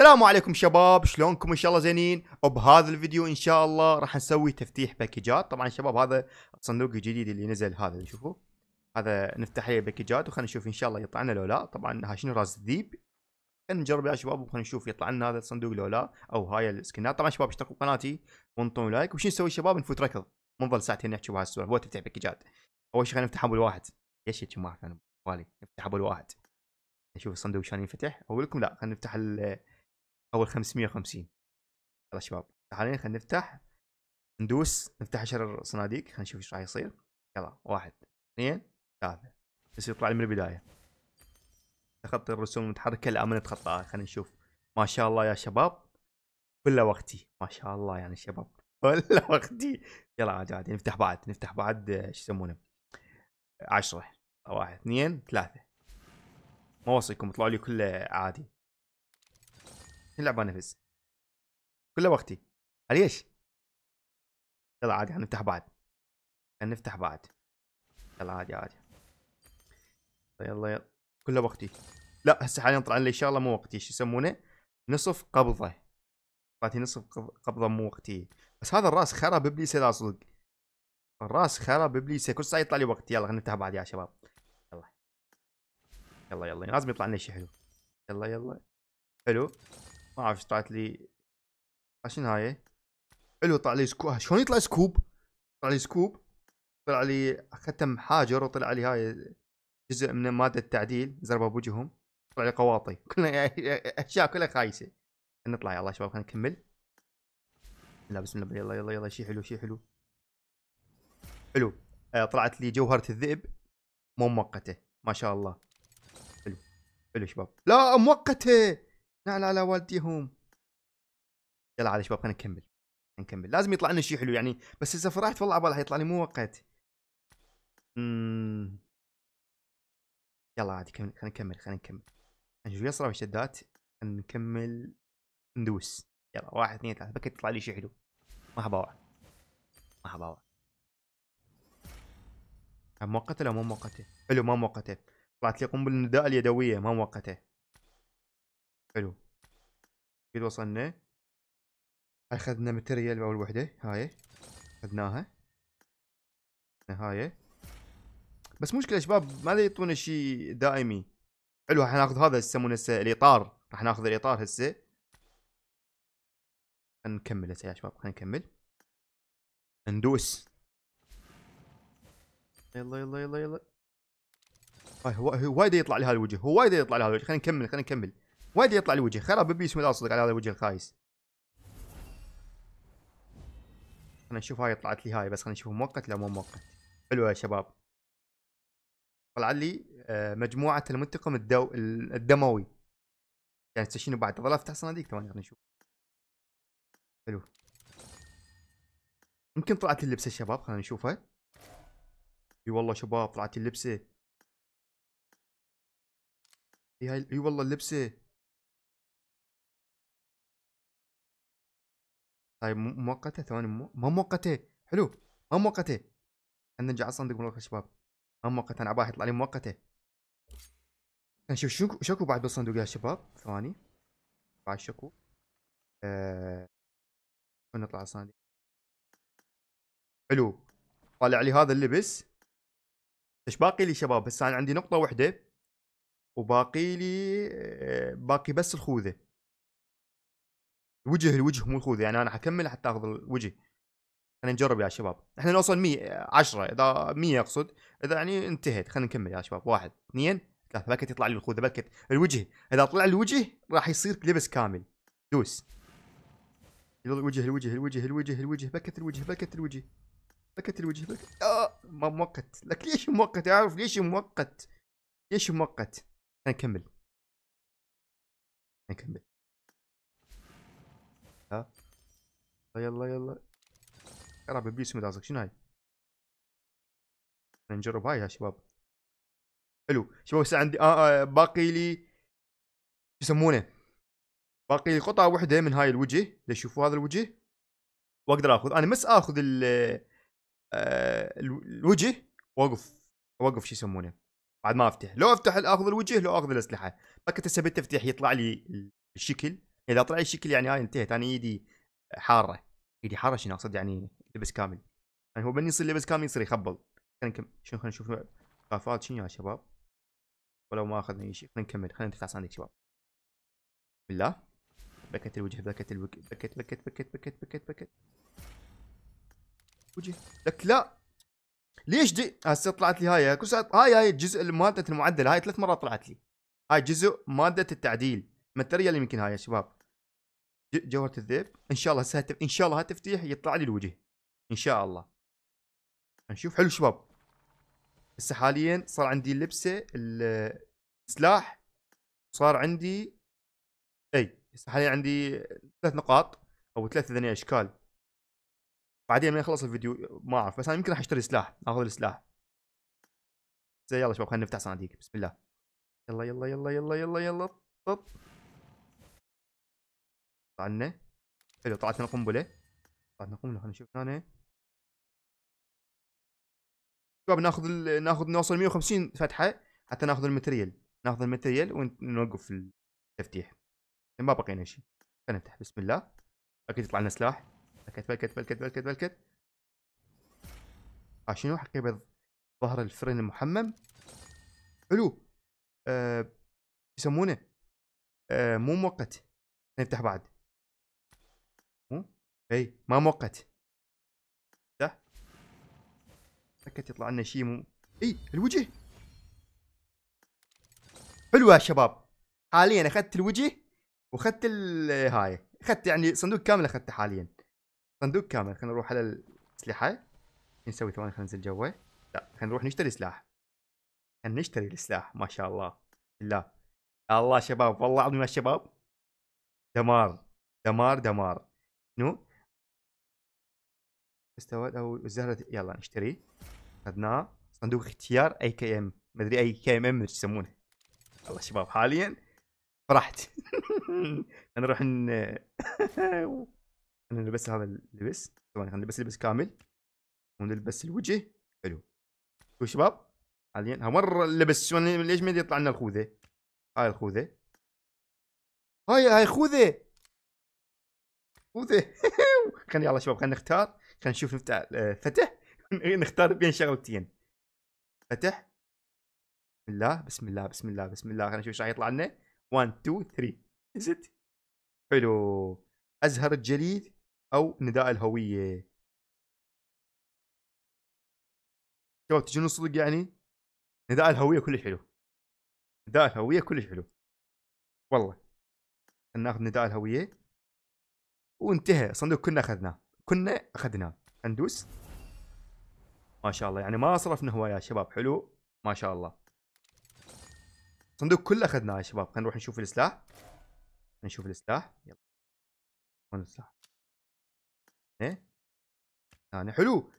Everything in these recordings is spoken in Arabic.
السلام عليكم شباب شلونكم ان شاء الله زينين وبهذا الفيديو ان شاء الله راح نسوي تفتيح باكجات طبعا شباب هذا الصندوق الجديد اللي نزل هذا شوفوا هذا نفتح عليه باكجات وخلينا نشوف ان شاء الله يطلع لنا لو لا طبعا هاي شنو راس الذيب خلينا نجرب يا شباب وخلينا نشوف يطلع لنا هذا الصندوق لو لا او هاي السكنات طبعا شباب اشتركوا بقناتي وانطوني لايك وش نسوي شباب نفوت ركض ما نظل ساعتين نحكي بهالسوالف هو تفتح باكجات اول شيء خلينا نفتح ابو الواحد ليش هيك ما اعرف نفتح ابو الواحد نشوف الصندوق شلون ينفتح اقول لكم لا خلينا نفتح او ال 550 يلا شباب تعالوا خلينا نفتح ندوس نفتح 10 صناديق خلينا نشوف ايش راح يصير يلا واحد اثنين ثلاثة بس يطلع لي من البداية تخطي الرسوم المتحركة لا من اتخطاها خلينا نشوف ما شاء الله يا شباب كله وقتي ما شاء الله يعني شباب كله وقتي يلا عادي عادي نفتح بعد نفتح بعد شو يسمونه 10 واحد اثنين ثلاثة ما وصيكم طلعوا لي كله عادي نلعب انا فيز كل وقتي ليش يلا عادي هنفتح بعد هنفتح بعد يلا عادي عادي يلا يلا كله وقتي لا هسه حاليا طلع لي شغله مو وقتي شو يسمونه نصف قبضه طلعت نصف قبضه مو وقتي بس هذا الراس خرب ابليسه لا صدق الراس خرب ابليسه كل ساعه يطلع لي وقت يلا خلينا نفتح بعد يا شباب يلا يلا يلا لازم يطلع لنا شيء حلو يلا يلا حلو ما اعرف ايش طلعت لي شنو هاي حلو طلع لي سكوب شلون يطلع سكوب طلع لي سكوب طلع لي ختم حاجر وطلع لي هاي جزء من ماده التعديل زربه بوجههم طلع لي قواطي كلها اشياء كلها خايسه نطلع يلا شباب خلينا نكمل لا بسم الله يلا يلا يلا شيء حلو شيء حلو حلو آه طلعت لي جوهرة الذئب مو مؤقتة ما شاء الله حلو حلو شباب لا مؤقتة نعل على والديهم يلا على شباب خلينا نكمل نكمل لازم يطلع لنا شيء حلو يعني بس اذا فرحت والله عبالي حيطلع لي مو وقت يلا عادي كمل خلينا نكمل خلينا نكمل نشوف يسرى بالشدات نكمل ندوس يلا واحد اثنين ثلاثة بكت يطلع لي شيء حلو ما حباوع ما حباوع طيب، مؤقتة لا مو مؤقتة حلو ما مؤقتة طلعت لي قنبلة النداء اليدوية ما مؤقتة حلو اكيد وصلنا اخذنا ماتريال باول وحده هاي اخذناها هاي بس مشكله شباب ما يعطونا شيء دائمي حلو راح ناخذ هذا يسمونه هسه الاطار راح ناخذ الاطار هسه خلينا نكمل هسه يا شباب خلينا نكمل ندوس يلا يلا يلا يلا هاي هو وايد يطلع لي هذا الوجه هو وايد يطلع لي هذا الوجه خلينا نكمل خلينا نكمل وايد يطلع الوجه خرب بي بسم الله صدق على هذا الوجه الخايس خلينا نشوف هاي طلعت لي هاي بس خلينا نشوف مؤقت لا مو مؤقت حلو يا شباب طلع لي آه، مجموعه المنتقم الدو... الدموي يعني شنو بعد ظل افتح صناديق ثواني خلينا نشوف حلو يمكن طلعت اللبسه شباب خلينا نشوفها اي والله شباب طلعت اللبسه اي هاي اي والله اللبسه طيب مؤقته ثواني مو... ما مؤقته حلو ما مؤقته خلينا نرجع الصندوق ونروح يا شباب ما مؤقته انا عباه يطلع لي مؤقته نشوف طيب، شو شكو بعد بالصندوق يا شباب ثواني بعد شكو آه... نطلع الصندوق حلو طالع لي هذا اللبس ايش باقي لي شباب بس انا عندي نقطه واحده وباقي لي آه، باقي بس الخوذه الوجه الوجه مو الخوذه يعني انا حكمل حتى اخذ الوجه خلينا نجرب يا شباب احنا نوصل 100 10 اذا 100 اقصد اذا يعني انتهيت خلينا نكمل يا شباب واحد اثنين ثلاثه بكت يطلع لي الخوذه بكت الوجه اذا طلع الوجه راح يصير لبس كامل دوس الوجه الوجه الوجه الوجه الوجه بكت الوجه بكت الوجه بكت الوجه بلكت اه ما مؤقت لك ليش مؤقت اعرف ليش مؤقت ليش مؤقت خلينا نكمل نكمل ها آه، يلا يلا يا رب بيسمد راسك شنو هاي نجرب هاي يا شباب حلو شباب هسه عندي آه آه باقي لي شو يسمونه باقي لي قطعه واحده من هاي الوجه لشوفوا هذا الوجه واقدر اخذ انا بس اخذ ال آه، الوجه واوقف اوقف شو يسمونه بعد ما افتح لو افتح اخذ الوجه لو اخذ الاسلحه فكنت هسه بالتفتيح يطلع لي الشكل اذا طلع الشكل يعني هاي انتهت انا ايدي حاره ايدي حاره شنو اقصد يعني لبس كامل يعني هو من يصير لبس كامل يصير يخبل خلينا نكمل شنو خلينا نشوف كافات شنو يا شباب ولو ما اخذنا اي شيء خلينا نكمل خلينا نفتح صندوق شباب بالله بكت الوجه بكت الوجه بكت بكت بكت بكت بكت بكت وجه لك لا ليش دي هسه طلعت لي هاي كل هاي هاي الجزء مادة المعدل هاي ثلاث مرات طلعت لي هاي جزء مادة التعديل ماتريال يمكن هاي يا شباب جوهره الذئب ان شاء الله هتف... ان شاء الله هتفتيح يطلع لي الوجه ان شاء الله نشوف حلو شباب هسه حاليا صار عندي اللبسه السلاح صار عندي اي هسه حاليا عندي ثلاث نقاط او ثلاث ذني اشكال بعدين لما يخلص الفيديو ما اعرف بس انا يمكن راح اشتري سلاح اخذ السلاح زي يلا شباب خلينا نفتح صناديق بسم الله يلا يلا يلا يلا يلا يلا طب طلعنا حلو طلعت لنا قنبله طلعت لنا قنبله خلينا نشوف هنا شباب ناخذ ال... ناخذ نوصل 150 فتحه حتى ناخذ الماتريال ناخذ الماتريال ونوقف التفتيح ما بقينا شيء نفتح بسم الله اكيد يطلع لنا سلاح بلكت بلكت بلكت بلكت بلكت ها آه، شنو حقيبه ظهر الفرن المحمم حلو أه يسمونه أه مو مؤقت نفتح بعد اي ما موقت صح فكت يطلع لنا شيء مو اي الوجه حلوه يا شباب حاليا اخذت الوجه واخذت هاي اخذت يعني صندوق كامل اخذته حاليا صندوق كامل خلينا نروح على الاسلحه نسوي ثواني خلينا ننزل جوا لا خلينا نروح نشتري سلاح خلينا نشتري السلاح ما شاء الله بالله الله شباب والله العظيم يا شباب دمار دمار دمار شنو استوت او الزهره يلا نشتري اخذناه صندوق اختيار اي كي ام مدري اي كي ام ام يسمونه والله شباب حاليا فرحت نروح ن... نلبس هذا اللبس ثواني خلينا نلبس لبس كامل ونلبس الوجه حلو شوف شباب حاليا ها مره اللبس ليش ما يطلع لنا الخوذه هاي الخوذه هاي هاي خوذه خوذه خلينا يلا شباب خلينا نختار خلينا نشوف نفتح آه، فتح نختار بين شغلتين فتح بسم الله بسم الله بسم الله بسم الله خلينا نشوف ايش راح يطلع لنا 1 2 3 زد حلو ازهر الجليد او نداء الهويه شباب تجون صدق يعني نداء الهويه كلش حلو نداء الهويه كلش حلو والله ناخذ نداء الهويه وانتهى صندوق كنا اخذناه كنا اخذناه ندوس ما شاء الله يعني ما صرفنا هوايه يا شباب حلو ما شاء الله صندوق كله اخذناه يا شباب خلينا نروح نشوف السلاح نشوف السلاح يلا وين السلاح ايه ثاني حلو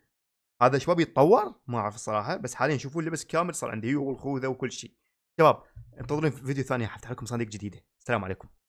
هذا شباب يتطور ما اعرف الصراحه بس حاليا شوفوا اللبس كامل صار عندي والخوذه وكل شيء شباب انتظرون في فيديو ثاني حفتح لكم صناديق جديده السلام عليكم